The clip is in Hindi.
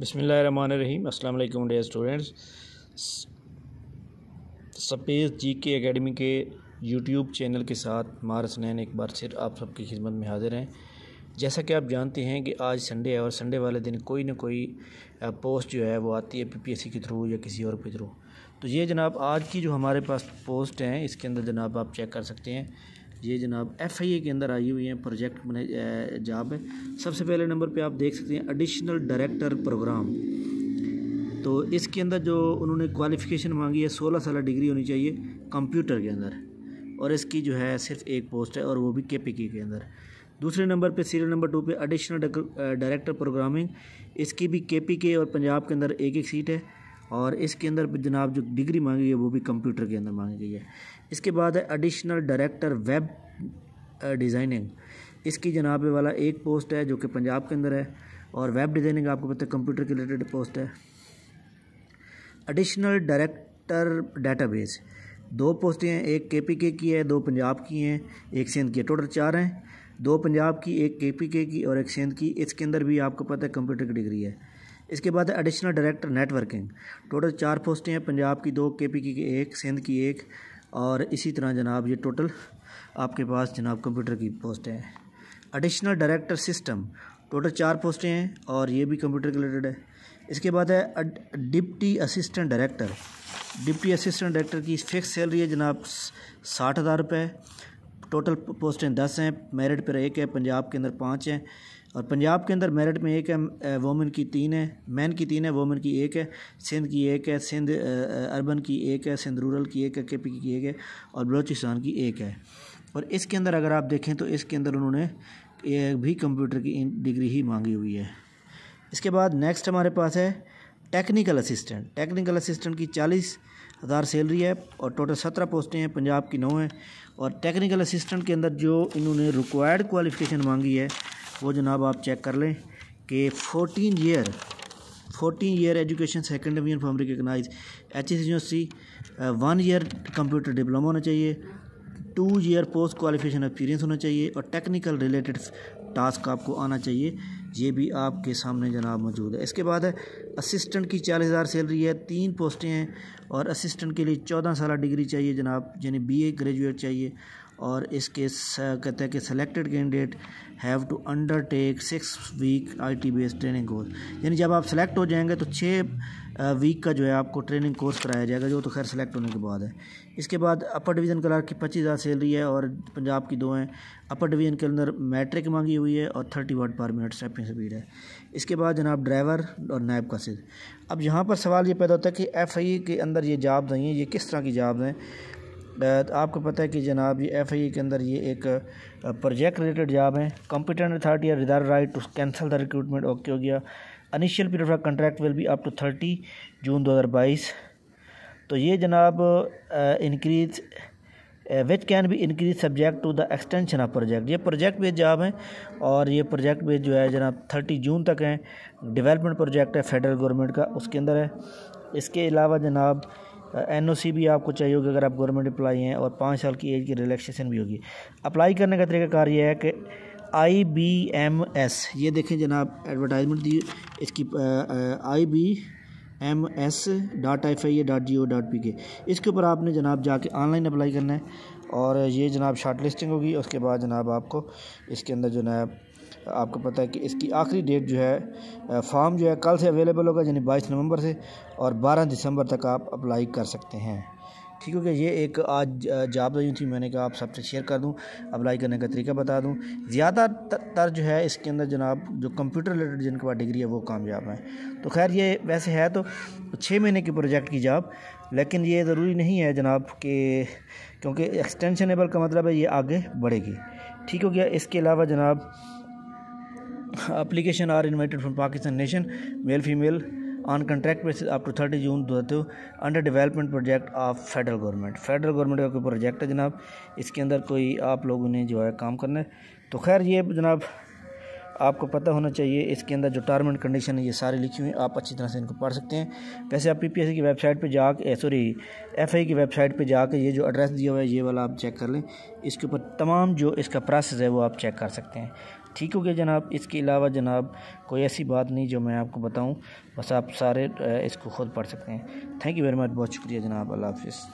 बसमीम असल डे स्टूडेंट्स सपेज जी के अकेडमी के यूट्यूब चैनल के साथ मारस नैन एक बार फिर आप सबकी खिदमत में हाज़िर हैं जैसा कि आप जानते हैं कि आज संडे है और संडे वाले दिन कोई ना कोई पोस्ट जो है वो आती है पीपीएससी के थ्रू या किसी और के थ्रू तो ये जनाब आज की जो हमारे पास पोस्ट हैं इसके अंदर जनाब आप चेक कर सकते हैं ये जनाब एफ आई ए के अंदर आई हुई हैं प्रोजेक्ट मैनेज जॉब है सबसे पहले नंबर पे आप देख सकते हैं एडिशनल डायरेक्टर प्रोग्राम तो इसके अंदर जो उन्होंने क्वालिफ़िकेशन मांगी है सोलह साल डिग्री होनी चाहिए कंप्यूटर के अंदर और इसकी जो है सिर्फ एक पोस्ट है और वो भी के पी के अंदर दूसरे नंबर पे सीरियल नंबर टू पे एडिशनल डायरेक्टर प्रोग्रामिंग इसकी भी के पी के और पंजाब के अंदर एक एक सीट है और इसके अंदर जनाब जो डिग्री मांगी गई है वो भी कंप्यूटर के अंदर मांगी गई है इसके बाद है एडिशनल डायरेक्टर वेब डिज़ाइनिंग इसकी जनाब वाला एक पोस्ट है जो कि पंजाब के अंदर है और वेब डिज़ाइनिंग आपको पता है कंप्यूटर के रिलेटेड पोस्ट है एडिशनल डायरेक्टर डाटाबेस दो पोस्टें हैं एक के पी के की है दो पंजाब की हैं एक सिंध की टोटल चार हैं दो पंजाब की एक के पी के की और एक सिंध की इसके अंदर भी आपको पता है कंप्यूटर की डिग्री है इसके बाद एडिशनल डायरेक्टर नेटवर्किंग टोटल चार पोस्टें हैं पंजाब की दो के पी की एक सिंध की एक और इसी तरह जनाब ये टोटल आपके पास जनाब कंप्यूटर की पोस्टें हैं एडिशनल डायरेक्टर सिस्टम टोटल चार पोस्टें हैं और ये भी कंप्यूटर के रिलेटेड है इसके बाद है deputy assistant director deputy assistant director की फिक्स सैलरी है जनाब साठ हज़ार रुपये टोटल पोस्टें दस हैं मेरिट पर एक है पंजाब के अंदर पाँच हैं और पंजाब के अंदर मेरिट में एक है वोमेन की तीन है मैन की तीन है वोमेन की एक है सिंध की एक है सिंध अर्बन की एक है सिंध रूरल की एक है के पी की एक है और बलोचिस्तान की एक है और इसके अंदर अगर आप देखें तो इसके अंदर उन्होंने भी कंप्यूटर की डिग्री ही मांगी हुई है इसके बाद नेक्स्ट हमारे पास है टेक्निकल असिस्टेंट टेक्निकल असिस्टेंट की चालीस हज़ार सैलरी है और टोटल सत्रह पोस्टें हैं पंजाब की नौ हैं और टेक्निकल असिस्टेंट के अंदर जो इन्होंने रिक्वायर्ड क्वालिफिकेशन मांगी है वो जनाब आप चेक कर लें कि fourteen year fourteen year education second division from recognise H S university one year computer diploma होना चाहिए two year post qualification experience होना चाहिए और टेक्निकल रिलेटेड टास्क आपको आना चाहिए ये भी आपके सामने जनाब मौजूद है इसके बाद है असिस्टेंट की चालीस हज़ार सैलरी है तीन पोस्टें हैं और असिस्टेंट के लिए चौदह साल डिग्री चाहिए जनाब यानी बीए ग्रेजुएट चाहिए और इसके कहते हैं कि selected candidate have to undertake six week I T based training course यानी जब आप सेलेक्ट हो जाएंगे तो छः वीक का जो है आपको ट्रेनिंग कोर्स कराया जाएगा जो तो खैर सेलेक्ट होने के बाद है इसके बाद अपर डिवीज़न क्लर्क की पच्चीस हज़ार सैलरी है और पंजाब की दो हैं अपर डिवीज़न के अंदर मैट्रिक मांगी हुई है और thirty word per minute typing speed है इसके बाद जनाब ड्राइवर और नायब सिर अब यहाँ पर सवाल ये पैदा होता है कि एफ आई के अंदर ये जॉब आई हैं ये किस तरह की जॉब हैं तो आपको पता है कि जनाब ये एफ आई के अंदर ये एक प्रोजेक्ट रिलेटेड जॉब है कॉम्पिटेंट अथॉरिटी या रिदार right to cancel the recruitment okay हो गया initial period of contract will be up to thirty June दो हज़ार बाईस तो ये जनाब increase which can be increase subject to the extension of project ये प्रोजेक्ट बेस्ड जॉब हैं और ये प्रोजेक्ट बेस्ड जो है जनाब थर्टी जून तक हैं डेवलपमेंट प्रोजेक्ट है फेडरल गवर्नमेंट का उसके अंदर है इसके अलावा जनाब एन ओ सी भी आपको चाहिए होगी अगर आप गवर्नमेंट अप्लाई हैं और पाँच साल की एज की रिलैक्सेशन भी होगी अप्लाई करने का तरीका ये है कि आई बी एम एस ये देखें जनाब एडवर्टाइजमेंट दी इसकी I B M S dot F I A dot G O dot P K इसके ऊपर आपने जनाब जाके ऑनलाइन अप्लाई करना है और ये जनाब शार्ट लिस्टिंग होगी उसके बाद जनाब आपको इसके अंदर जो है आपको पता है कि इसकी आखिरी डेट जो है फॉर्म जो है कल से अवेलेबल होगा यानी बाईस नवंबर से और बारह दिसंबर तक आप अप्लाई कर सकते हैं ठीक हो गया ये एक आज जॉब रही थी मैंने कहा आप सबसे शेयर कर दूं अप्लाई करने का तरीका बता दूं ज़्यादातर जो है इसके अंदर जनाब जो कंप्यूटर रिलेटेड जिनके पास डिग्री है वो कामयाब है तो खैर ये वैसे है तो छः महीने के प्रोजेक्ट की जॉब लेकिन ये ज़रूरी नहीं है जनाब के क्योंकि एक्सटेंशनेबल का मतलब है ये आगे बढ़ेगी ठीक हो गया इसके अलावा जनाब application are invited from Pakistan nation male female on contract basis up to thirty June दो under development project of federal government federal government का कोई प्रोजेक्ट है जनाब इसके अंदर कोई आप लोगों ने जो है काम करना है तो खैर ये जनाब आपको पता होना चाहिए इसके अंदर जो टर्म एंड कंडीशन है ये सारी लिखी हुई आप अच्छी तरह से इनको पढ़ सकते हैं वैसे आप पी की वेबसाइट पर जाकर सॉरी एफ की वेबसाइट पर जाकर ये जो एड्रेस दिया हुआ है ये वाला आप चेक कर लें इसके ऊपर तमाम जो इसका प्रोसेस है वो आप चेक कर सकते हैं ठीक हो गया जनाब इसके अलावा जनाब कोई ऐसी बात नहीं जो मैं आपको बताऊं बस आप सारे eh, इसको खुद पढ़ सकते हैं थैंक यू वेरी मच बहुत शुक्रिया जनाब अल्लाह हाफिज़